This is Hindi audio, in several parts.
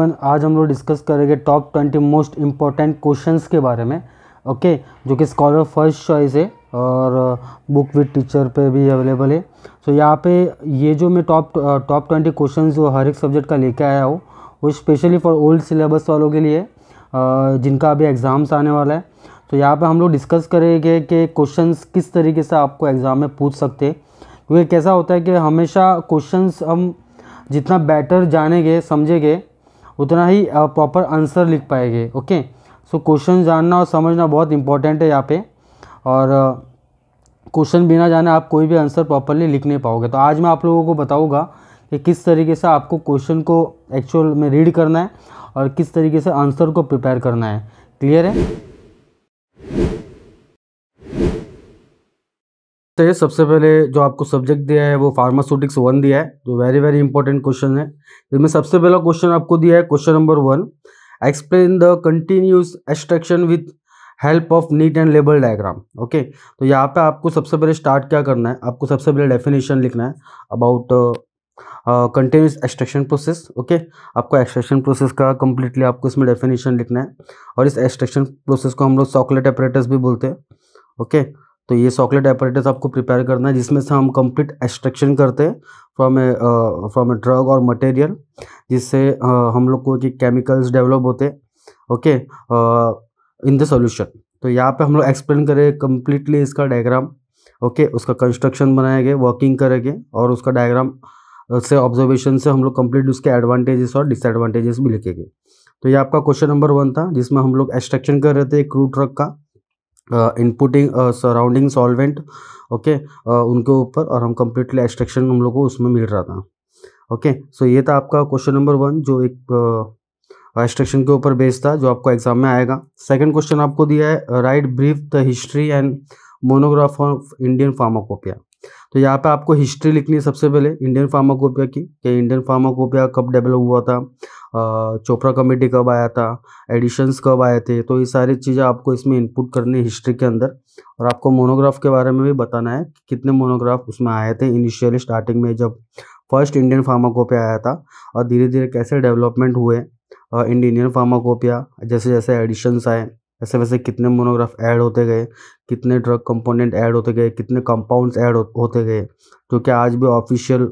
एवरीवन आज हम लोग डिस्कस करेंगे top twenty most important questions के बारे में ओके okay, जो कि स्कॉलर फर्स्ट चॉइस है और बुक विद टीचर पे भी अवेलेबल है सो so, यहाँ पे ये जो मैं टॉप टॉप ट्वेंटी क्वेश्चन जो हर एक सब्जेक्ट का लेके आया हूँ वो स्पेशली फॉर ओल्ड सिलेबस वालों के लिए uh, जिनका अभी एग्ज़ाम्स आने वाला है तो so, यहाँ पर हम लोग डिस्कस करेंगे कि क्वेश्चन किस तरीके से आपको एग्ज़ाम में पूछ सकते क्योंकि कैसा होता है कि हमेशा क्वेश्चन हम जितना बेटर जानेंगे समझेंगे उतना ही आप प्रॉपर आंसर लिख पाएंगे ओके सो क्वेश्चन जानना और समझना बहुत इंपॉर्टेंट है यहाँ पे और क्वेश्चन बिना जाने आप कोई भी आंसर प्रॉपरली लिख नहीं पाओगे तो आज मैं आप लोगों को बताऊँगा कि किस तरीके से आपको क्वेश्चन को एक्चुअल में रीड करना है और किस तरीके से आंसर को प्रिपेयर करना है क्लियर है सकते तो हैं सबसे पहले जो आपको सब्जेक्ट दिया है वो फार्मास्यूटिक्स वन दिया है जो वेरी वेरी इंपॉर्टेंट क्वेश्चन है तो इसमें सबसे पहला क्वेश्चन आपको दिया है question number one explain the continuous extraction with help of neat and label diagram okay तो यहाँ पे आपको सबसे पहले स्टार्ट क्या करना है आपको सबसे पहले डेफिनेशन लिखना है about continuous extraction process okay आपको एक्सट्रैक्शन प्रोसेस का कम्प्लीटली आपको इसमें डेफिनेशन लिखना है और इस एक्सट्रैक्शन प्रोसेस को हम लोग चॉकलेट ऑपरेटर्स भी बोलते हैं ओके okay? तो ये सॉकलेट एपरेटिस आपको प्रिपेयर करना है जिसमें से हम कंप्लीट एक्सट्रैक्शन करते हैं from a from a drug और मटेरियल जिससे uh, हम लोग को कि केमिकल्स डेवलप होते ओके इन द सोल्यूशन तो यहाँ पे हम लोग एक्सप्लेन करें कम्प्लीटली इसका डायग्राम ओके okay, उसका कंस्ट्रक्शन बनाएंगे वर्किंग करेंगे और उसका डायग्राम से ऑब्जर्वेशन से हम लोग कम्प्लीट उसके एडवांटेजेस और डिसएडवांटेजेस भी लिखेंगे तो ये आपका क्वेश्चन नंबर वन था जिसमें हम लोग एक्सट्रक्शन कर रहे थे क्रूड ट्रक का इनपुटिंग सराउंडिंग सॉल्वेंट ओके उनके ऊपर और हम कम्प्लीटली एक्सट्रैक्शन हम लोग को उसमें मिल रहा था ओके okay, सो so ये था आपका क्वेश्चन नंबर वन जो एक एक्सट्रैक्शन के ऊपर बेस्ड था जो आपको एग्जाम में आएगा सेकंड क्वेश्चन आपको दिया है write brief the history and monograph of Indian pharmacopoeia तो यहाँ पे आपको हिस्ट्री लिखनी है सबसे पहले इंडियन फार्माकोपिया की कि इंडियन फार्माकोपिया कब डेवलप हुआ था चोपड़ा कमेटी कब आया था एडिशंस कब आए थे तो ये सारी चीज़ें आपको इसमें इनपुट करनी है हिस्ट्री के अंदर और आपको मोनोग्राफ के बारे में भी बताना है कि कितने मोनोग्राफ उसमें आए थे इनिशियली स्टार्टिंग में जब फर्स्ट इंडियन फार्माकोपिया आया था और धीरे धीरे कैसे डेवलपमेंट हुए इंडियन फार्माकोपिया जैसे जैसे एडिशंस आए ऐसे वैसे कितने मोनोग्राफ ऐड होते गए कितने ड्रग कंपोनेंट ऐड होते गए कितने कंपाउंड्स ऐड होते गए जो कि आज भी ऑफिशियल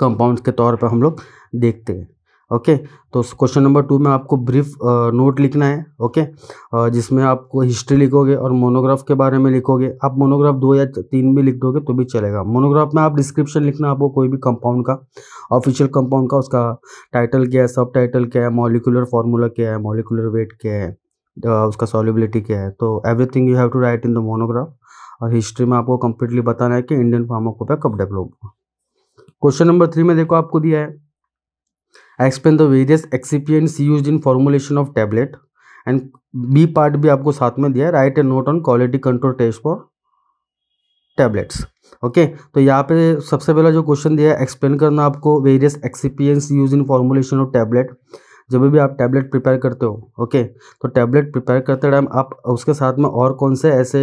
कंपाउंड्स के तौर पर हम लोग देखते हैं ओके तो क्वेश्चन नंबर टू में आपको ब्रीफ नोट लिखना है ओके जिसमें आपको हिस्ट्री लिखोगे और मोनोग्राफ के बारे में लिखोगे आप मोनोग्राफ दो या तीन भी लिख दोगे तो भी चलेगा मोनोग्राफ में आप डिस्क्रिप्शन लिखना आपको कोई भी कंपाउंड का ऑफिशियल कंपाउंड का उसका टाइटल क्या है सब टाइटल क्या है मॉलिकुलर फार्मूला क्या है मॉलिकुलर वेट क्या है उसका सॉलिबिलिटी क्या है तो everything you have to write in the monograph और हिस्ट्री में आपको कंप्लीटली बताना है कि इंडियन फार्माकोपिया कब डेवलप हुआ क्वेश्चन नंबर थ्री में देखो आपको दिया है I explain the various excipients use in formulation of tablet and B part भी आपको साथ में दिया है write a note on quality control test for tablets okay तो यहाँ पे सबसे पहला जो क्वेश्चन दिया है एक्सप्लेन करना आपको various excipients use in formulation of tablet जब भी आप टैबलेट प्रिपेयर करते हो ओके तो टैबलेट प्रिपेयर करते टाइम आप उसके साथ में और कौन से ऐसे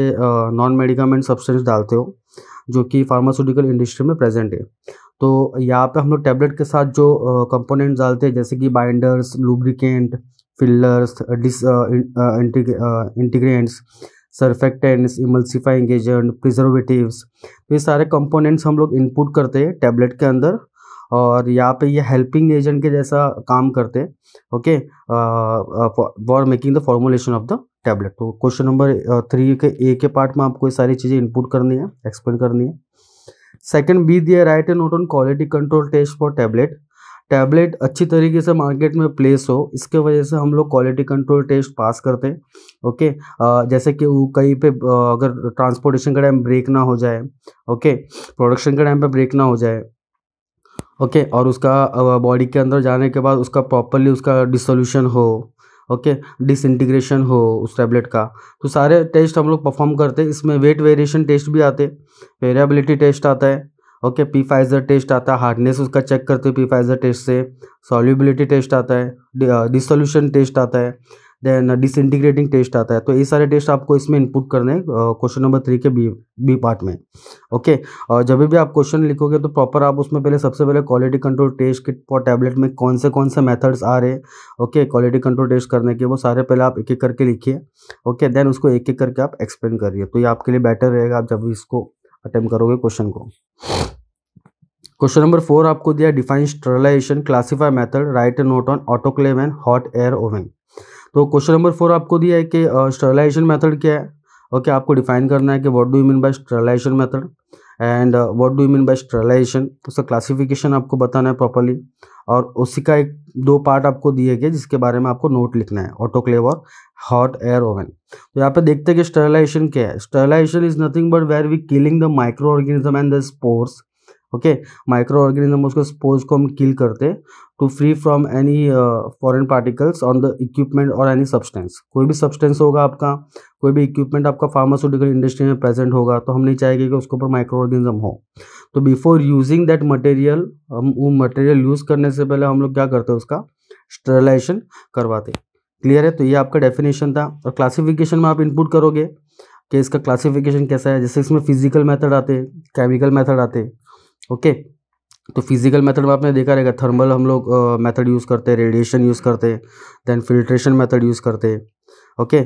नॉन मेडिकामेंट सब्सटेंस डालते हो जो कि फार्मास्यूटिकल इंडस्ट्री में प्रेजेंट है तो यहाँ पे हम लोग टैबलेट के साथ जो कंपोनेंट डालते हैं जैसे कि binders lubricant fillers disintegrants surfactants emulsifying agent preservatives तो ये सारे कंपोनेंट्स हम लोग इनपुट करते हैं टैबलेट के अंदर और यहाँ पे ये हेल्पिंग एजेंट के जैसा काम करते हैं okay for making the formulation of the tablet तो क्वेश्चन नंबर थ्री के ए के पार्ट में आपको ये सारी चीज़ें इनपुट करनी है एक्सप्लेन करनी है सेकंड बी दिया write and note on quality control test for tablet tablet अच्छी तरीके से मार्केट में प्लेस हो इसके वजह से हम लोग क्वालिटी कंट्रोल टेस्ट पास करते हैं ओके आ, जैसे कि वो कहीं पे अगर ट्रांसपोर्टेशन का टाइम ब्रेक ना हो जाए ओके प्रोडक्शन के टाइम पे ब्रेक ना हो जाए ओके और उसका बॉडी के अंदर जाने के बाद उसका प्रॉपरली उसका डिसोल्यूशन हो ओके डिसइंटीग्रेशन हो उस टैबलेट का तो सारे टेस्ट हम लोग परफॉर्म करते हैं इसमें वेट वेरिएशन टेस्ट भी आते वेरिएबिलिटी टेस्ट आता है ओके पी फाइजर टेस्ट आता है हार्डनेस उसका चेक करते हैं पी फाइजर टेस्ट से सॉल्यूबिलिटी टेस्ट आता है डिसोल्यूशन टेस्ट आता है देन डिसइंटीग्रेटिंग टेस्ट आता है तो ये सारे टेस्ट आपको इसमें इनपुट करने क्वेश्चन नंबर थ्री के बी बी पार्ट में ओके और जब भी आप क्वेश्चन लिखोगे तो प्रॉपर आप उसमें पहले सबसे पहले quality control test kit for tablet में कौन से कौन से मेथड्स आ रहे ओके क्वालिटी कंट्रोल टेस्ट करने के वो सारे पहले आप एक एक करके लिखिए ओके देन उसको एक एक करके आप एक्सप्लेन करिए तो ये आपके लिए बेटर रहेगा आप जब इसको अटेम्प करोगे क्वेश्चन को क्वेश्चन नंबर फोर आपको दिया define sterilisation classify method write note on autoclave and hot air oven तो क्वेश्चन नंबर फोर आपको दिया है कि स्टरलाइजेशन मेथड क्या है ओके okay, आपको डिफाइन करना है कि what do you mean by sterilisation method and what do you mean by sterilisation उसका क्लासिफिकेशन आपको बताना है प्रॉपरली और उसी का एक दो पार्ट आपको दिए गए जिसके बारे में आपको नोट लिखना है ऑटोक्लेव और हॉट एयर ओवन तो यहाँ पे देखते हैं कि स्टरलाइजेशन क्या है sterilisation is nothing but where we killing the micro organism and the spores okay micro organism उसके स्पोर्स को हम किल करते हैं to free from any foreign particles on the equipment और एनी सब्सटेंस कोई भी सब्सटेंस होगा आपका कोई भी इक्विपमेंट आपका फार्मास्यूटिकल इंडस्ट्री में प्रेजेंट होगा तो हम नहीं चाहेंगे कि उसके ऊपर माइक्रो ऑर्गेनिज्म हो तो बिफोर यूजिंग दैट मटेरियल हम वो मटेरियल यूज़ करने से पहले हम लोग क्या करते हैं उसका स्टरलाइजेशन करवाते क्लियर है तो ये आपका डेफिनेशन था और क्लासिफिकेशन में आप इनपुट करोगे कि इसका क्लासिफिकेशन कैसा है जैसे इसमें फिजिकल मेथड आते केमिकल मेथड आते ओके तो फिज़िकल मेथड में आपने देखा रहेगा थर्मल हम लोग मेथड यूज़ करते हैं रेडिएशन यूज़ करते हैं देन फिल्ट्रेशन मेथड यूज़ करते हैं ओके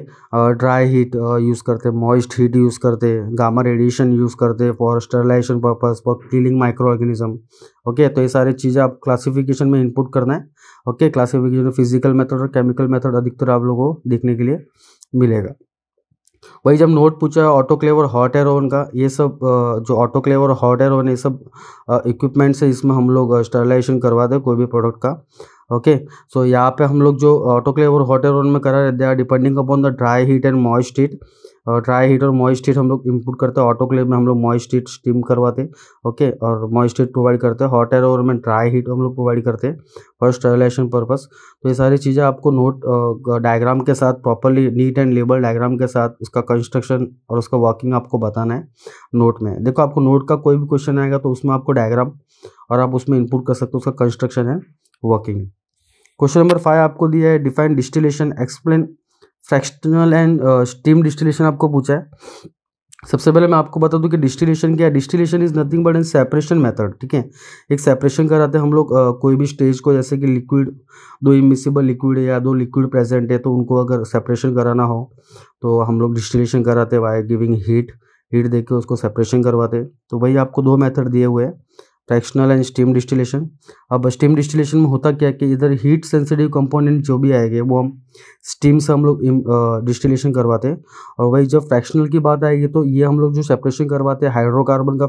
ड्राई हीट यूज़ करते हैं मॉइस्ट हीट यूज़ करते हैं गामा रेडिएशन यूज़ करते हैं for sterilisation purpose for cleaning micro organism okay तो ये सारी चीज़ें आप क्लासीफिकेशन में इनपुट करना है ओके क्लासीफिकेशन में फिजिकल मेथड और केमिकल मेथड अधिकतर आप लोगों को देखने के लिए मिलेगा वही जब नोट पूछा क्लेव और हॉट एयर ओवन का ये सब जो क्लेव और हॉट एयर ओवन ये सब इक्विपमेंट से इसमें हम लोग स्टरलाइजेशन करवाते हैं कोई भी प्रोडक्ट का ओके सो यहाँ पे हम लोग जो क्लेव और हॉट एयर ओवन में करा रहे हैं depending upon the dry heat and moist heat और ड्राई हीट और मॉइस्ट हीट हम लोग इम्पुट करते हैं ऑटो क्लेव में हम लोग मॉइस्ट हीट स्टीम करवाते हैं ओके और मॉइस्ट हीट प्रोवाइड करते हैं हॉट एयर ओवर में ड्राई हीट हम लोग प्रोवाइड करते हैं फॉर स्टरलाइजेशन पर्पस तो ये सारी चीज़ें आपको नोट डायग्राम के साथ properly neat and label diagram के साथ उसका कंस्ट्रक्शन और उसका वर्किंग आपको बताना है नोट में देखो आपको नोट का कोई भी क्वेश्चन आएगा तो उसमें आपको डायग्राम और आप उसमें इनपुट कर सकते हो उसका कंस्ट्रक्शन है वर्किंग क्वेश्चन नंबर फाइव आपको दिया है define distillation explain fractional and steam distillation आपको पूछा है सबसे पहले मैं आपको बता दूं कि डिस्टिलेशन क्या है distillation is nothing but an separation method ठीक है एक सेपरेशन कराते हैं हम लोग uh, कोई भी स्टेज को जैसे कि लिक्विड दो इमिसिबल लिक्विड है या दो लिक्विड प्रेजेंट है तो उनको अगर सेपरेशन कराना हो तो हम लोग डिस्टिलेशन कराते वाई गिविंग हीट हीट दे के उसको सेपरेशन करवाते तो वही आपको दो मेथड दिए हुए हैं फ्रैक्शनल एंड स्टीम डिस्टिलेशन अब स्टीम डिस्टिलेशन में होता क्या कि इधर हीट सेंसिटिव कंपोनेंट जो भी आएंगे वो हम स्टीम से हम लोग डिस्टिलेशन करवाते हैं और वही जब फ्रैक्शनल की बात आएगी तो ये हम लोग जो सेपरेशन करवाते हैं हाइड्रोकार्बन का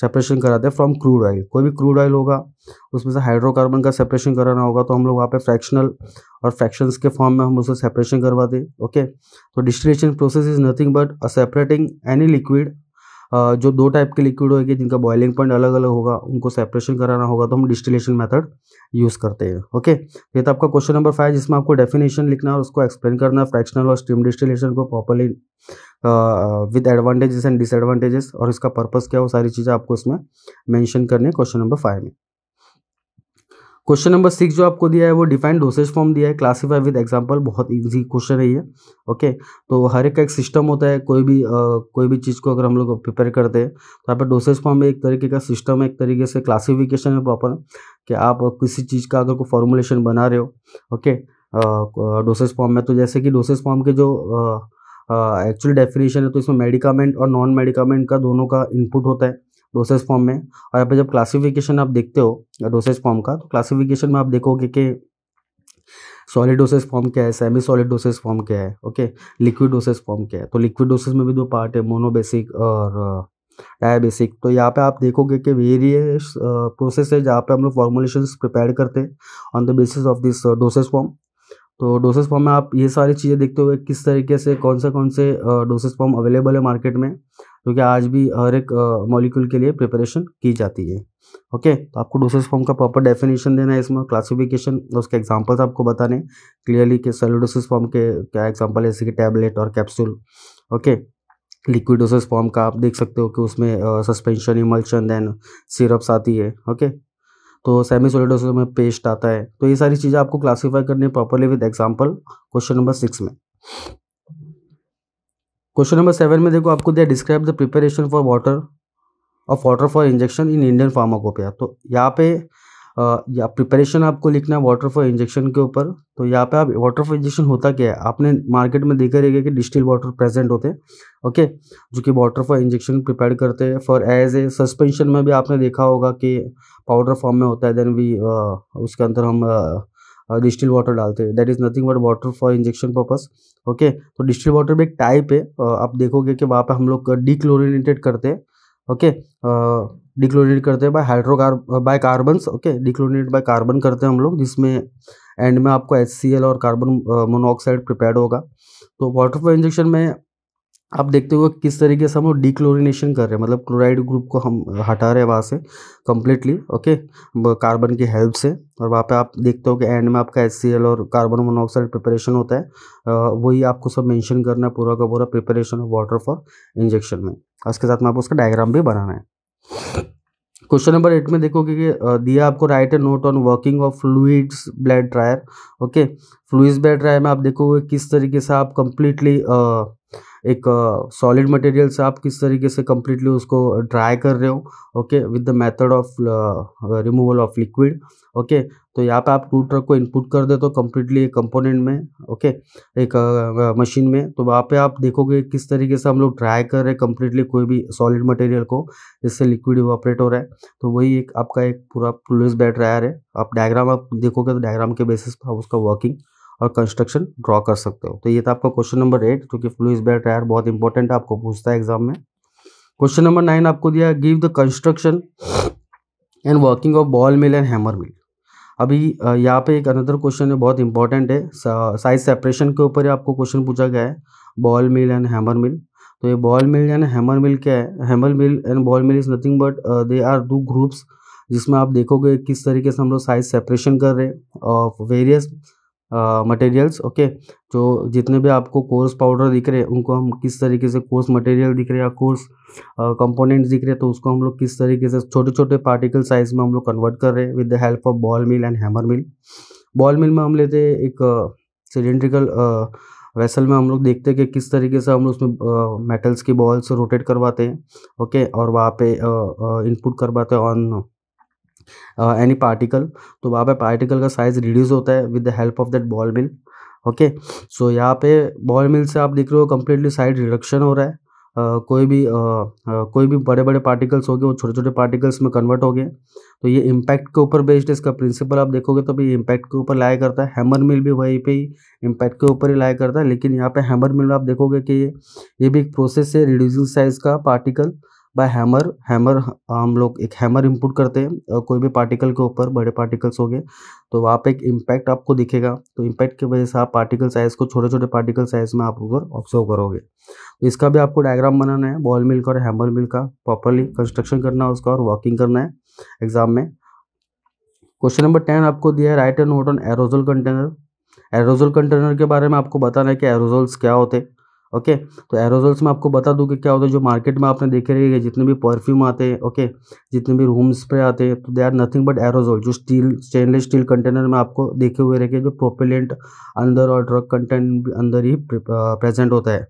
सेपरेशन कराते हैं फ्रॉम क्रूड ऑयल कोई भी क्रूड ऑयल होगा उसमें से हाइड्रोकार्बन का सेपरेशन कराना होगा तो हम लोग वहाँ पर फ्रैक्शनल और फ्रैक्शन के फॉर्म में हम उसे सेपरेशन करवाते ओके तो distillation process is nothing but a separating any liquid जो दो टाइप के लिक्विड होगी जिनका बॉइलिंग पॉइंट अलग अलग होगा उनको सेपरेशन कराना होगा तो हम डिस्टिलेशन मेथड यूज़ करते हैं ओके ये तो आपका क्वेश्चन नंबर फाइव जिसमें आपको डेफिनेशन लिखना है और उसको एक्सप्लेन करना है फ्रैक्शनल और स्टीम डिस्टिलेशन को properly with advantages and disadvantages और इसका पर्पज़ क्या वो सारी चीज़ें आपको इसमें मैंशन करनी है क्वेश्चन नंबर फाइव में क्वेश्चन नंबर सिक्स जो आपको दिया है वो डिफाइन डोसेज फॉर्म दिया है क्लासीफाई विद एग्जांपल बहुत इजी क्वेश्चन है ये ओके तो हर एक का एक सिस्टम होता है कोई भी आ, कोई भी चीज़ को अगर हम लोग प्रिपेयर करते हैं तो यहाँ पर डोसेज फॉर्म में एक तरीके का सिस्टम है एक तरीके से क्लासिफिकेशन है प्रॉपर कि आप किसी चीज़ का अगर कोई फॉर्मुलेशन बना रहे हो ओके डोसेज फॉर्म में तो जैसे कि डोसेज फॉर्म के जो एक्चुअल डेफिनेशन है तो इसमें मेडिकामेंट और नॉन मेडिकामेंट का दोनों का इनपुट होता है डोसेज फॉर्म में और यहाँ पर जब क्लासिफिकेशन आप देखते हो डोसेज फॉर्म का तो क्लासिफिकेशन में आप देखोगे कि सॉलिड डोसेज फॉर्म क्या है सेमी सॉलिड डोसेज फॉर्म क्या है ओके लिक्विड डोसेज फॉर्म क्या है तो लिक्विड डोसेज में भी दो पार्ट है मोनोबेसिक और डायबेसिक uh, तो यहाँ पे आप देखोगे कि वेरियस प्रोसेस uh, है जहाँ पे हम लोग फॉर्मुलेशन प्रिपेयर करते हैं on the basis of this dosage form तो डोसेज फॉर्म में आप ये सारी चीज़ें देखते हो किस तरीके से कौन से कौन से डोसेज फॉर्म अवेलेबल है मार्केट में क्योंकि आज भी हर एक मॉलिक्यूल के लिए प्रिपरेशन की जाती है ओके तो आपको डोसेस फॉर्म का प्रॉपर डेफिनेशन देना है इसमें क्लासिफिकेशन उसके एग्जांपल्स आपको बताने क्लियरली कि सेलोडोसिस फॉर्म के क्या एग्जांपल है जैसे कि टैबलेट और capsule okay liquid doses form का आप देख सकते हो कि उसमें सस्पेंशन इमल्शन देन सिरप्स आती है ओके तो सेमी सोलिडोसिस में पेस्ट आता है तो ये सारी चीज़ें आपको क्लासीफाई करनी है properly with example question number six में क्वेश्चन नंबर सेवन में देखो आपको दिया describe the preparation for water of water for injection in Indian pharmacopoeia तो यहाँ पे या प्रिपरेशन आपको लिखना है वाटर फॉर इंजेक्शन के ऊपर तो यहाँ पे आप वाटर फॉर इंजेक्शन होता क्या है आपने मार्केट में देखा रहेगा कि डिस्टिल वाटर प्रेजेंट होते हैं ओके जो कि वाटर फॉर इंजेक्शन प्रिपेयर करते हैं फॉर एज ए सस्पेंशन में भी आपने देखा होगा कि पाउडर फॉर्म में होता है देन वी उसके अंदर हम आ, डिस्टिल वाटर डालते हैं that is nothing but water for injection purpose okay तो डिस्टिल वाटर भी एक टाइप है आप देखोगे कि वहाँ पे हम लोग डिक्लोरिनेटेड करते हैं ओके डिक्लोरिनेट करते हैं बाय हाइड्रोकार by carbons okay dechlorinate by carbon करते हैं हम लोग जिसमें एंड में आपको एच और कार्बन मोनोऑक्साइड प्रिपेयर होगा तो वाटर फॉर इंजेक्शन में आप देखते हो किस तरीके से हम लोग डिक्लोरिनेशन कर रहे हैं मतलब क्लोराइड ग्रुप को हम हटा रहे हैं वहाँ से कम्प्लीटली ओके कार्बन की हेल्प से और वहाँ पे आप देखते हो कि एंड में आपका एस और कार्बन मोनोऑक्साइड प्रिपरेशन होता है वही आपको सब मेंशन करना है पूरा का पूरा preparation of water for injection में उसके साथ में आपको उसका डायग्राम भी बनाना है क्वेश्चन नंबर एट में देखोगे कि दिया आपको write a note on working of fluids bed dryer okay fluids bed dryer में आप देखोगे किस तरीके से आप कंप्लीटली एक सॉलिड मटेरियल से आप किस तरीके से कम्प्लीटली उसको ड्राई कर रहे हो okay with the method of removal of liquid okay तो यहाँ पे आप टू ट्रक को इनपुट कर दे तो कम्प्लीटली एक कंपोनेंट में ओके एक मशीन में तो वहाँ पे आप देखोगे किस तरीके से हम लोग ड्राई कर रहे हैं कम्प्लीटली कोई भी सॉलिड मटेरियल को जिससे लिक्विड ऑपरेट हो रहा है तो वही एक आपका एक पूरा पुलिस बैट रहा है आप डायग्राम आप देखोगे तो डायग्राम के बेसिस पर उसका वर्किंग और कंस्ट्रक्शन ड्रॉ कर सकते हो तो ये था आपका क्वेश्चन नंबर एट जो कि फ्लूस बेयर टायर बहुत इंपॉर्टेंट आपको पूछता है एग्जाम में क्वेश्चन नंबर नाइन आपको दिया give the construction and working of ball mill and hammer mill अभी यहाँ पे एक अनदर क्वेश्चन है बहुत इंपॉर्टेंट है साइज सेपरेशन के ऊपर आपको क्वेश्चन पूछा गया है ball mill and hammer mill तो ये ball mill and hammer mill क्या है hammer mill and ball mill is nothing but they are two groups जिसमें आप देखोगे किस तरीके से हम लोग साइज सेपरेशन कर रहे हैं ऑफ वेरियस मटेरियल्स ओके जो जितने भी आपको कोर्स पाउडर दिख रहे हैं उनको हम किस तरीके से कोर्स मटेरियल दिख रहे हैं या कोर्स कंपोनेंट्स दिख रहे हैं तो उसको हम लोग किस तरीके से छोटे छोटे पार्टिकल साइज में हम लोग कन्वर्ट कर रहे हैं with the help of ball mill and hammer mill ball mill में हम लेते हैं एक सिलेंड्रिकल वेसल में हम लोग देखते हैं कि किस तरीके से हम लोग उसमें मेटल्स की बॉल्स रोटेट करवाते हैं ओके और वहाँ पे इनपुट करवाते हैं ऑन एनी पार्टिकल तो वहाँ पे पार्टिकल का साइज रिड्यूस होता है with the help of that ball mill okay so यहाँ पे बॉल मिल से आप देख रहे हो कम्प्लीटली साइज रिडक्शन हो रहा है Uh, कोई भी uh, uh, कोई भी बड़े बड़े पार्टिकल्स हो गए वो छोटे छोटे पार्टिकल्स में कन्वर्ट हो गए तो ये इम्पैक्ट के ऊपर बेस्ड है इसका प्रिंसिपल आप देखोगे तो भी इम्पैक्ट के ऊपर लाया करता है हैमर मिल भी वहीं पे ही इम्पैक्ट के ऊपर ही लाया करता है लेकिन यहाँ पे हैमर मिल में आप देखोगे कि ये भी एक प्रोसेस है रिड्यूसिंग साइज का पार्टिकल बाय हैमर हैमर हम लोग एक हैमर इनपुट करते हैं कोई भी पार्टिकल के ऊपर बड़े पार्टिकल्स हो गए तो वहाँ पे एक इम्पैक्ट आपको दिखेगा तो इम्पैक्ट की वजह से आप पार्टिकल साइज़ को छोटे छोटे पार्टिकल साइज़ में आप ऊपर ऑब्जर्व करोगे तो इसका भी आपको डायग्राम बनाना है बॉल मिल का और हैमर मिल का प्रॉपरली कंस्ट्रक्शन करना है उसका और वॉकिंग करना है एग्जाम में क्वेश्चन नंबर टेन आपको दिया है write and note on aerosol container aerosol container के बारे में आपको बताना है कि एरोजोल्स क्या होते हैं ओके तो एरोजोल्स में आपको बता दूँ कि क्या होता है जो मार्केट में आपने देखे रहेगा जितने भी परफ्यूम आते हैं ओके जितने भी रूम स्प्रे आते हैं तो they are nothing but aerosol जो स्टील स्टेनलेस स्टील कंटेनर में आपको देखे हुए रहेंगे जो प्रोपेलेंट अंदर और ड्रग कंटेंट अंदर ही प्रेजेंट होता है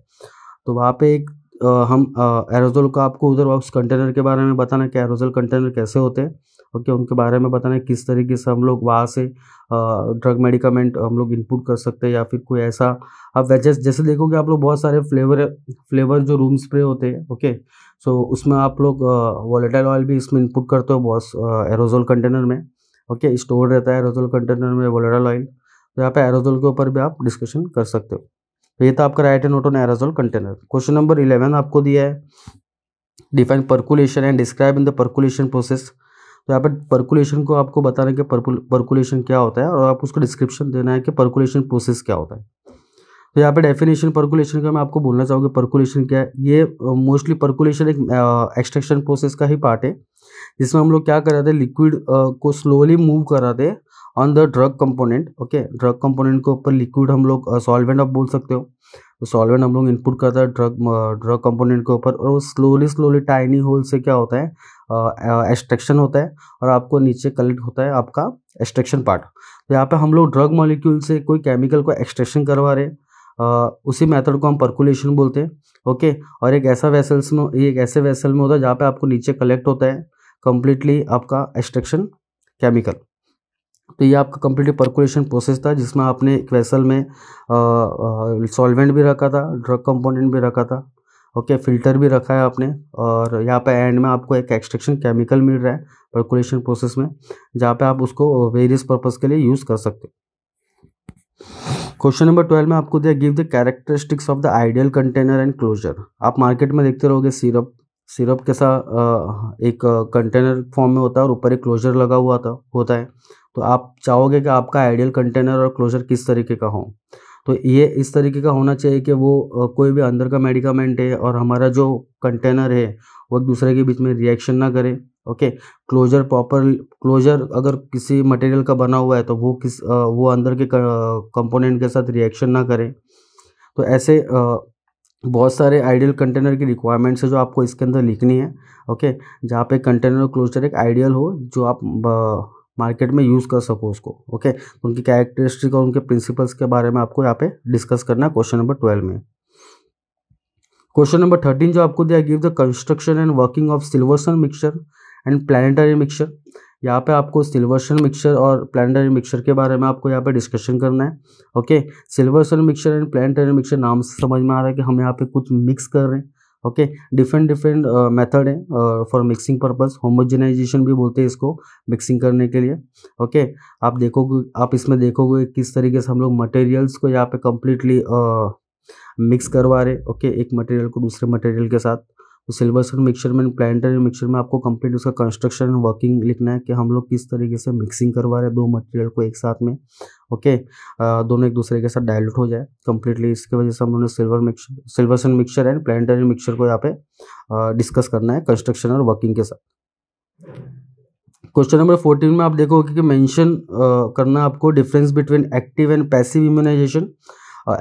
तो वहाँ पे एक आ, हम एरोजोल का आपको उधर उस कंटेनर के बारे में बताना कि एरोजोल कंटेनर कैसे होते हैं ओके उनके बारे में बताना है किस तरीके से हम लोग वहाँ से ड्रग मेडिकामेंट हम लोग इनपुट कर सकते हैं या फिर कोई ऐसा आप वेजेस जैसे देखोगे आप लोग बहुत सारे फ्लेवर फ्लेवर जो रूम स्प्रे होते हैं ओके सो उसमें आप लोग वॉलेटाइल ऑयल भी इसमें इनपुट करते हो बहुत एरोजोल कंटेनर में ओके स्टोर रहता है एरोजोल कंटेनर में वॉलेटाइल ऑयल तो यहाँ पर एरोजोल के ऊपर भी आप डिस्कशन कर सकते हो तो ये था आपका write and on aerosol container question number eleven आपको दिया है define percolation and describe in the percolation process तो यहाँ पर परकुलेशन को आपको बताना है कि परकुलेशन क्या होता है और आपको उसका डिस्क्रिप्शन देना है कि परकुलेशन प्रोसेस क्या होता है तो यहाँ पे डेफिनेशन परकुलेशन का मैं आपको बोलना चाहूँगा परकुलेशन क्या है ये मोस्टली परकुलेशन एक एक्सट्रैक्शन प्रोसेस का ही पार्ट है जिसमें हम लोग क्या कर रहे थे लिक्विड को स्लोली मूव कर रहे थे on the drug component okay drug component के ऊपर लिक्विड हम लोग सॉल्वेंट आप बोल सकते हो तो सॉल्वेंट हम लोग इनपुट करता है ड्रग ड्रग कंपोनेंट के ऊपर और वो स्लोली स्लोली टाइनी होल से क्या होता है एक्सट्रैक्शन होता है और आपको नीचे कलेक्ट होता है आपका एक्सट्रैक्शन पार्ट तो यहाँ पे हम लोग ड्रग मॉलिक्यूल से कोई केमिकल को एक्सट्रैक्शन करवा रहे आ, उसी मेथड को हम परकुलेशन बोलते हैं ओके और एक ऐसा वेसल्स में एक ऐसे वेसल में होता है जहाँ पर आपको नीचे कलेक्ट होता है कम्प्लीटली आपका एक्सट्रैक्शन केमिकल तो ये आपका कंप्लीटली परकुलेशन प्रोसेस था जिसमें आपने एक वेसल में सॉल्वेंट भी रखा था ड्रग कंपोनेंट भी रखा था ओके फिल्टर भी रखा है आपने और यहाँ पे एंड में आपको एक एक्सट्रैक्शन केमिकल मिल रहा है परकुलेशन प्रोसेस में जहाँ पे आप उसको वेरियस पर्पज़ के लिए यूज़ कर सकते क्वेश्चन नंबर ट्वेल्व में आपको दिया give the characteristics of the ideal container and closure आप मार्केट में देखते रहोगे सिरप सिरप कैसा एक कंटेनर फॉर्म में होता है और ऊपर एक क्लोजर लगा हुआ था होता है तो आप चाहोगे कि आपका आइडियल कंटेनर और क्लोजर किस तरीके का हो तो ये इस तरीके का होना चाहिए कि वो कोई भी अंदर का मेडिकामेंट है और हमारा जो कंटेनर है वो एक दूसरे के बीच में रिएक्शन ना करे ओके क्लोजर प्रॉपर क्लोजर अगर किसी मटेरियल का बना हुआ है तो वो किस वो अंदर के कंपोनेंट के साथ रिएक्शन ना करे तो ऐसे बहुत सारे आइडियल कंटेनर की रिक्वायरमेंट्स है जो आपको इसके अंदर लिखनी है ओके जहाँ पे कंटेनर और क्लोजर एक आइडियल हो जो आप मार्केट में यूज़ कर सको उसको ओके तो उनकी कैरेक्टरिस्टिक और उनके प्रिंसिपल्स के बारे में आपको यहाँ पे डिस्कस करना है क्वेश्चन नंबर ट्वेल्व में क्वेश्चन नंबर थर्टीन जो आपको दिया give the construction and working of Silverson mixture and planetary mixture यहाँ पे आपको सिल्वरसन मिक्सचर और प्लानिटरी मिक्सचर के बारे में आपको यहाँ पे डिस्कशन करना है okay Silverson mixture and planetary mixture नाम से समझ में आ रहा है कि हम यहाँ पे कुछ मिक्स कर रहे हैं ओके डिफरेंट डिफरेंट मेथड है फॉर मिक्सिंग पर्पज़ होमोजेनाइजेशन भी बोलते हैं इसको मिक्सिंग करने के लिए ओके okay? आप देखोगे आप इसमें देखोगे किस तरीके से हम लोग मटेरियल्स को यहाँ पे कम्प्लीटली मिक्स करवा रहे ओके okay? एक मटेरियल को दूसरे मटेरियल के साथ तो सिल्वर मिक्सचर में प्लानिटरी मिक्सर में आपको कंप्लीट उसका कंस्ट्रक्शन वर्किंग लिखना है कि हम लोग किस तरीके से मिक्सिंग करवा रहे हैं दो मटेरियल को एक साथ में ओके दोनों एक दूसरे के साथ डायलूट हो जाए कंप्लीटली इसके वजह से हम लोगों ने silver mixer Silverson mixture and planetary mixture को यहाँ पे डिस्कस करना है कंस्ट्रक्शन और वर्किंग के साथ क्वेश्चन नंबर फोर्टीन में आप देखोगे कि मेंशन करना आपको difference between active and passive immunisation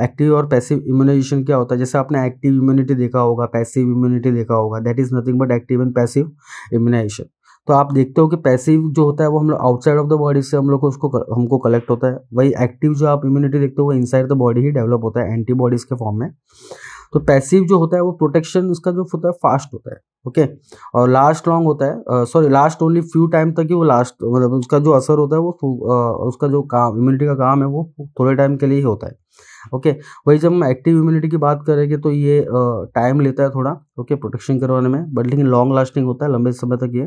active और पैसिव इम्यूनाइजेशन क्या होता है जैसे आपने एक्टिव इम्यूनिटी देखा होगा पैसिव इम्यूनिटी देखा होगा that is nothing but active and passive immunisation तो आप देखते हो कि पैसिव जो होता है वो हम लोग आउटसाइड ऑफ द बॉडी से हम लोग को उसको हमको कलेक्ट होता है वही एक्टिव जो आप इम्यूनिटी देखते हो वो इनसाइड द बॉडी ही डेवलप होता है एंटीबॉडीज़ के फॉर्म में तो पैसिव जो होता है वो प्रोटेक्शन उसका जो होता है फास्ट होता है ओके और लास्ट लॉन्ग होता है sorry last only few time तक ही वो लास्ट मतलब उसका जो असर होता है वो उसका जो काम इम्यूनिटी का काम है वो थोड़े टाइम के लिए ही होता है ओके वही जब हम एक्टिव इम्यूनिटी की बात करेंगे तो ये टाइम लेता है थोड़ा ओके प्रोटेक्शन करवाने में बट लेकिन लॉन्ग लास्टिंग होता है लंबे समय तक ये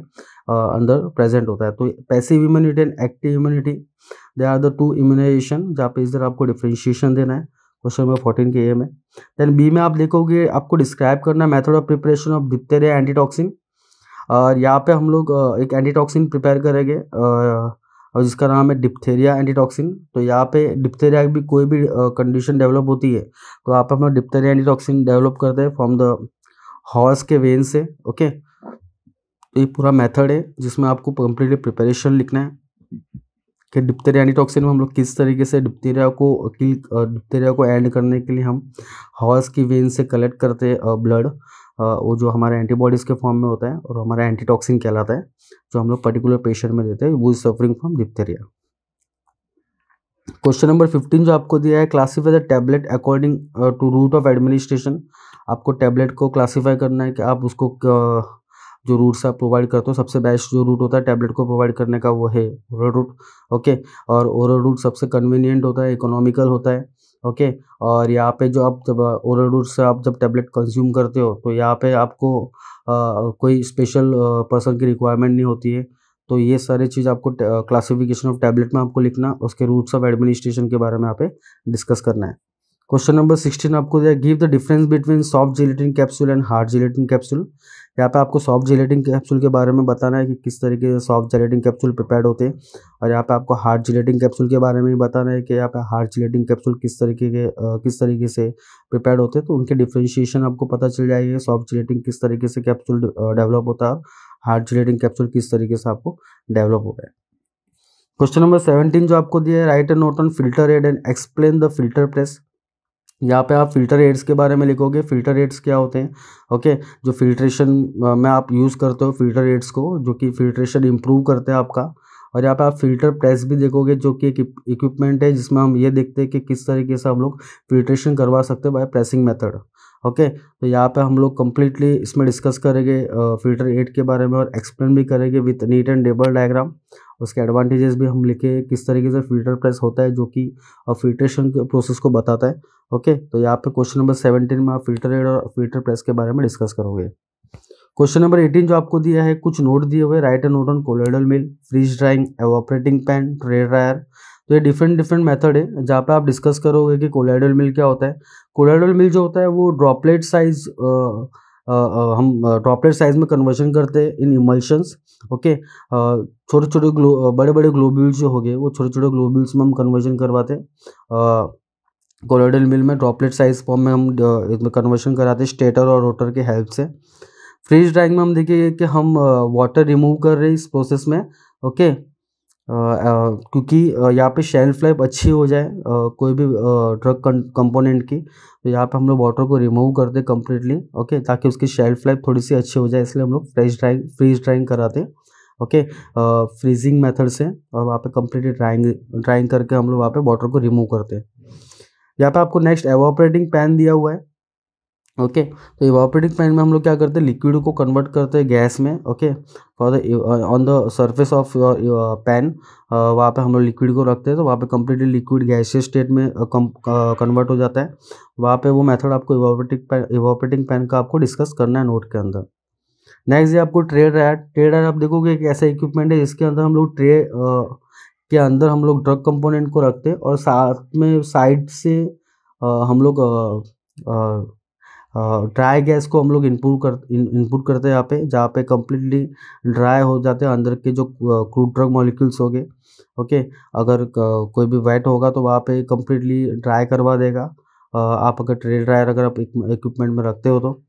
अंदर प्रेजेंट होता है तो passive immunity and active immunity they are the two immunisation जहाँ पे इधर आपको डिफ्रेंशिएशन देना है क्वेश्चन नंबर फोर्टीन के ए में देन बी में आप देखोगे आपको डिस्क्राइब करना method of preparation of diphtheria antitoxin और यहाँ पे हम लोग एक एंटीटॉक्सिन प्रिपेयर करेंगे और जिसका नाम है डिप्थेरिया एंटीटॉक्सिन तो यहाँ पे डिप्थेरिया की भी कोई भी कंडीशन डेवलप होती है तो आप अपना डिप्थेरिया एंटीटॉक्सिन डेवलप करते हैं फ्रॉम द हॉर्स के वेन से ओके तो ये पूरा मेथड है जिसमें आपको कम्प्लीटली प्रिपरेशन लिखना है कि डिप्थेरिया एंटीटॉक्सिन में हम लोग किस तरीके से डिप्थेरिया को किल डिप्थेरिया को एंड करने के लिए हम हॉर्स की वेन से कलेक्ट करते ब्लड वो जो हमारे एंटीबॉडीज़ के फॉर्म में होता है और हमारा एंटीटॉक्सिन कहलाता है जो हम लोग पर्टिकुलर पेशेंट में देते हैं वो is suffering from diphtheria question number fifteen जो आपको दिया है classify the tablet according to route of administration आपको टैबलेट को क्लासीफाई करना है कि आप उसको uh, जो रूट्स आप प्रोवाइड करते हो सबसे बेस्ट जो रूट होता है टैबलेट को प्रोवाइड करने का वो है ओरल रूट ओके और ओरल रूट सबसे कन्वीनियंट होता है इकोनॉमिकल होता है ओके और यहाँ पे जो आप जब ओरल रूट से आप जब टैबलेट कंज्यूम करते हो तो यहाँ पे आपको आ, कोई स्पेशल पर्सन की रिक्वायरमेंट नहीं होती है तो ये सारी चीज़ आपको क्लासिफिकेशन ऑफ टैबलेट में आपको लिखना उसके रूट्स ऑफ एडमिनिस्ट्रेशन के बारे में यहाँ पे डिस्कस करना है क्वेश्चन नंबर सिक्सटीन आपको दिया give the difference between soft gelatin capsule and hard gelatin capsule यहाँ पे आपको सॉफ्ट जिलेटिंग कैप्सूल के बारे में बताना है कि किस तरीके से सॉफ्ट जिलेटिंग कैप्सूल प्रिपेयर होते हैं और यहाँ पे आपको हार्ड जिलेटिंग कैप्सूल के बारे में भी बताना है कि यहाँ पे हार्ड जिलेटिंग कैप्सूल किस तरीके के आ, किस तरीके से प्रिपेयर होते हैं तो उनके डिफ्रेंशिएशन आपको पता चल जाएगी सॉफ्ट जिलेटिंग किस तरीके से कैप्सूल डेवलप होता है हार्ड जिलेटिंग कैप्सूल किस तरीके से आपको डेवलप हो रहा है क्वेश्चन नंबर सेवेंटीन जो आपको दिया है write and note on filter aid and explain the filter press यहाँ पे आप फिल्टर एड्स के बारे में लिखोगे फिल्टर एड्स क्या होते हैं ओके जो फिल्ट्रेशन में आप यूज़ करते हो फिल्टर एड्स को जो कि फिल्ट्रेशन इम्प्रूव करते हैं आपका और यहाँ पे आप फिल्टर प्रेस भी देखोगे जो कि एक इक्विपमेंट है जिसमें हम ये देखते हैं कि किस तरीके से हम लोग फिल्ट्रेशन करवा सकते हैं बाय प्रेसिंग मेथड ओके तो यहाँ पे हम लोग कम्प्लीटली इसमें डिस्कस करेंगे फिल्टर एड के बारे में और एक्सप्लेन भी करेंगे with neat and labelled diagram उसके एडवांटेजेस भी हम लिखे किस तरीके से फिल्टर प्रेस होता है जो कि फिल्ट्रेशन के प्रोसेस को बताता है ओके तो यहाँ पे क्वेश्चन नंबर सेवनटीन में आप फिल्टर और फिल्टर प्रेस के बारे में डिस्कस करोगे क्वेश्चन नंबर एटीन जो आपको दिया है कुछ नोट दिए हुए write and note on colloidal mill freeze drying evaporating pan tray dryer तो ये डिफरेंट डिफरेंट मेथड है जहाँ पे आप डिस्कस करोगे कि कोलेडल मिल क्या होता है कोलेडल मिल जो होता है वो ड्रॉपलेट साइज़ हम ड्रॉपलेट साइज में कन्वर्जन करते हैं इन इमल्शंस ओके छोटे छोटे ग्लो बड़े बड़े ग्लोब्यूल्स जो हो गए वो छोटे छोटे ग्लोब्यूल्स में हम कन्वर्जन करवाते कोलोडल मिल में ड्रॉपलेट साइज फॉर्म में हम इसमें कन्वर्शन कराते हैं स्टेटर और रोटर के हेल्प से फ्रीज ड्राइंग में हम देखेंगे कि हम वाटर रिमूव कर रहे हैं इस प्रोसेस में ओके क्योंकि यहाँ पे शेल्फ लाइफ अच्छी हो जाए कोई भी ड्रग कंपोनेंट की तो यहाँ पे हम लोग वाटर को रिमूव कर दें कम्प्लीटली ओके ताकि उसकी शेल्फ लाइफ थोड़ी सी अच्छी हो जाए इसलिए हम लोग फ्रेश ड्राइंग फ्रीज ड्राइंग कराते हैं ओके फ्रीजिंग मेथड से और वहाँ पे कम्प्लीटली ड्राइंग ड्राइंग करके हम लोग वहाँ पे वाटर को रिमूव करते हैं यहाँ पे आपको नेक्स्ट एवोपरेटिंग पैन दिया हुआ है ओके तो इवापरेटिंग पैन में हम लोग क्या करते हैं लिक्विड को कन्वर्ट करते हैं गैस में okay for the on the surface of pan वहाँ पे हम लोग लिक्विड को रखते हैं तो वहाँ पे कम्प्लीटली लिक्विड गैसियस स्टेट में कन्वर्ट uh, uh, हो जाता है वहाँ पे वो मेथड आपको इवापरेटिंग पैन इवापरेटिंग पैन का आपको डिस्कस करना है नोट के अंदर नेक्स्ट ये आपको ट्रे रैट ट्रे रैट आप देखोगे एक ऐसा इक्विपमेंट है जिसके अंदर हम लोग ट्रे uh, के अंदर हम लोग ड्रग कंपोनेंट को रखते हैं और साथ में साइड से हम लोग ड्राई गैस को हम लोग इनपुट कर इनपुट करते हैं यहाँ पे जहाँ पे कम्प्लीटली ड्राई हो जाते हैं अंदर के जो क्रूड ड्रग मॉलिक्यूल्स हो गए ओके अगर कोई भी वेट होगा तो वहाँ पे कम्प्लीटली ड्राई करवा देगा आप अगर ट्रेड ड्रायर अगर आप इक्विपमेंट में रखते हो तो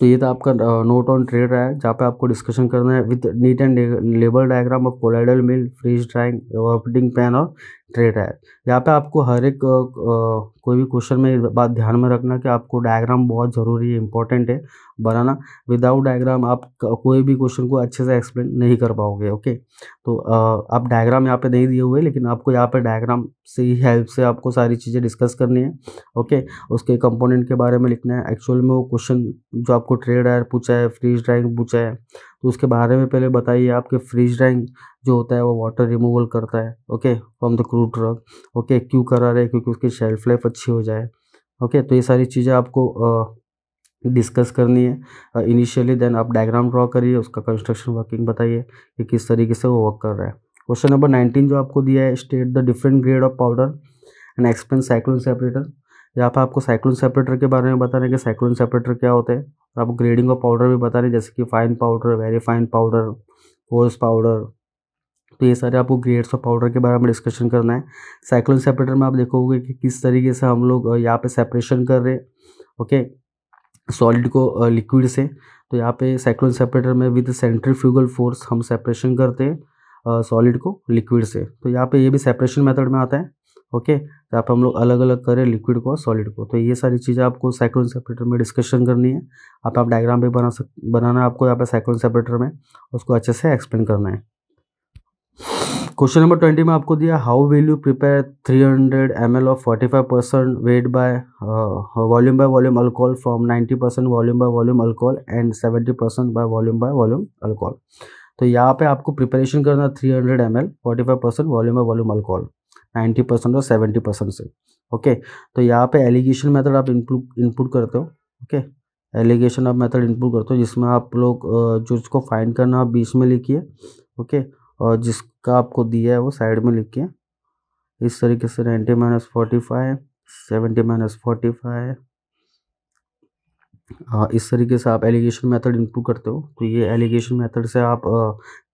तो ये तो आपका नोट ऑन ट्रेड ड्रायर जहाँ पे आपको डिस्कशन करना है with neat and label diagram of colloidal mill freeze drying operating pan और ट्रेड है यहाँ पे आपको हर एक कोई भी क्वेश्चन में बात ध्यान में रखना कि आपको डायग्राम बहुत ज़रूरी है इंपॉर्टेंट है बनाना विदाउट डायग्राम आप कोई भी क्वेश्चन को अच्छे से एक्सप्लेन नहीं कर पाओगे ओके तो आप डायग्राम यहाँ पे नहीं दिए हुए लेकिन आपको यहाँ पे डायग्राम से ही हेल्प से आपको सारी चीज़ें डिस्कस करनी है ओके उसके कंपोनेंट के बारे में लिखना है एक्चुअल में वो क्वेश्चन जो आपको ट्रेड आयर पूछा है फ्रीज ड्राइंग पूछा है तो उसके बारे में पहले बताइए आपके फ्रीज ड्राइंग जो होता है वो वाटर रिमूवल करता है okay from the crude drug okay क्यों करा रहे क्योंकि उसकी शेल्फ लाइफ अच्छी हो जाए ओके तो ये सारी चीज़ें आपको डिस्कस करनी है इनिशियली देन आप डायग्राम ड्रॉ करिए उसका कंस्ट्रक्शन वर्किंग बताइए कि किस तरीके से वो वर्क कर रहा है क्वेश्चन नंबर नाइनटीन जो आपको दिया है state the different grade of powder and explain cyclone separator यहाँ पर आपको साइक्लोन सेपरेटर के बारे में बता रहे हैं कि साइक्लोन सेपरेटर क्या होते हैं और ग्रेडिंग ऑफ पाउडर भी बता रहे हैं जैसे कि fine powder very fine powder coarse powder तो ये सारे आपको ग्रेड्स ऑफ पाउडर के बारे में डिस्कशन करना है साइक्लोन सेपरेटर में आप देखोगे कि किस तरीके से हम लोग यहाँ पे सेपरेशन कर रहे हैं ओके सॉलिड को लिक्विड से तो यहाँ पे साइक्लोन सेपरेटर में विद सेंट्रीफ्यूगल फोर्स हम सेपरेशन करते हैं सॉलिड को लिक्विड से तो यहाँ पे ये भी सेपरेशन मेथड में आता है ओके जहाँ तो पे हम लोग अलग अलग करें लिक्विड को सॉलिड को तो ये सारी चीज़ें आपको साइक्लोन सेपरेटर में डिस्कशन करनी है आप आप डायग्राम भी बना सक बनाना है आपको यहाँ पे साइक्लोन सेपरेटर में उसको अच्छे से एक्सप्लेन करना है क्वेश्चन नंबर ट्वेंटी में आपको दिया how will you prepare three hundred M L of forty five percent weight by volume by volume alcohol from ninety percent volume by volume alcohol and seventy percent by volume by volume alcohol तो यहाँ पे आपको प्रिपरेशन करना three hundred M L forty five percent volume by volume alcohol ninety percent और सेवेंटी परसेंट से ओके तो यहाँ पे एलिगेशन मेथड आप इनपुट इनपुट करते हो ओके एलिगेशन आप मेथड इनपुट करते हो जिसमें आप लोग जो इसको फाइंड करना आप बीच में लिखिए ओके और जिसका आपको दिया है वो साइड में लिखिए इस तरीके से ninety minus forty five seventy minus forty five हाँ, इस तरीके से आप एलिगेशन मेथड इंप्रूव करते हो तो ये एलिगेशन मेथड से आप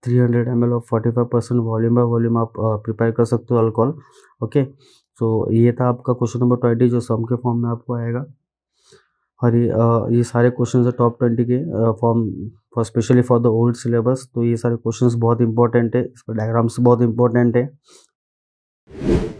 three hundred M L of forty five percent volume by volume आप प्रिपेयर कर सकते हो अल्कोहल ओके तो ये था आपका क्वेश्चन नंबर ट्वेंटी जो सम के फॉर्म में आपको आएगा और ये ये सारे क्वेश्चन है टॉप ट्वेंटी के form for specially for the old syllabus तो ये सारे क्वेश्चन बहुत इंपॉर्टेंट है इस पर डायग्राम्स बहुत इंपॉर्टेंट है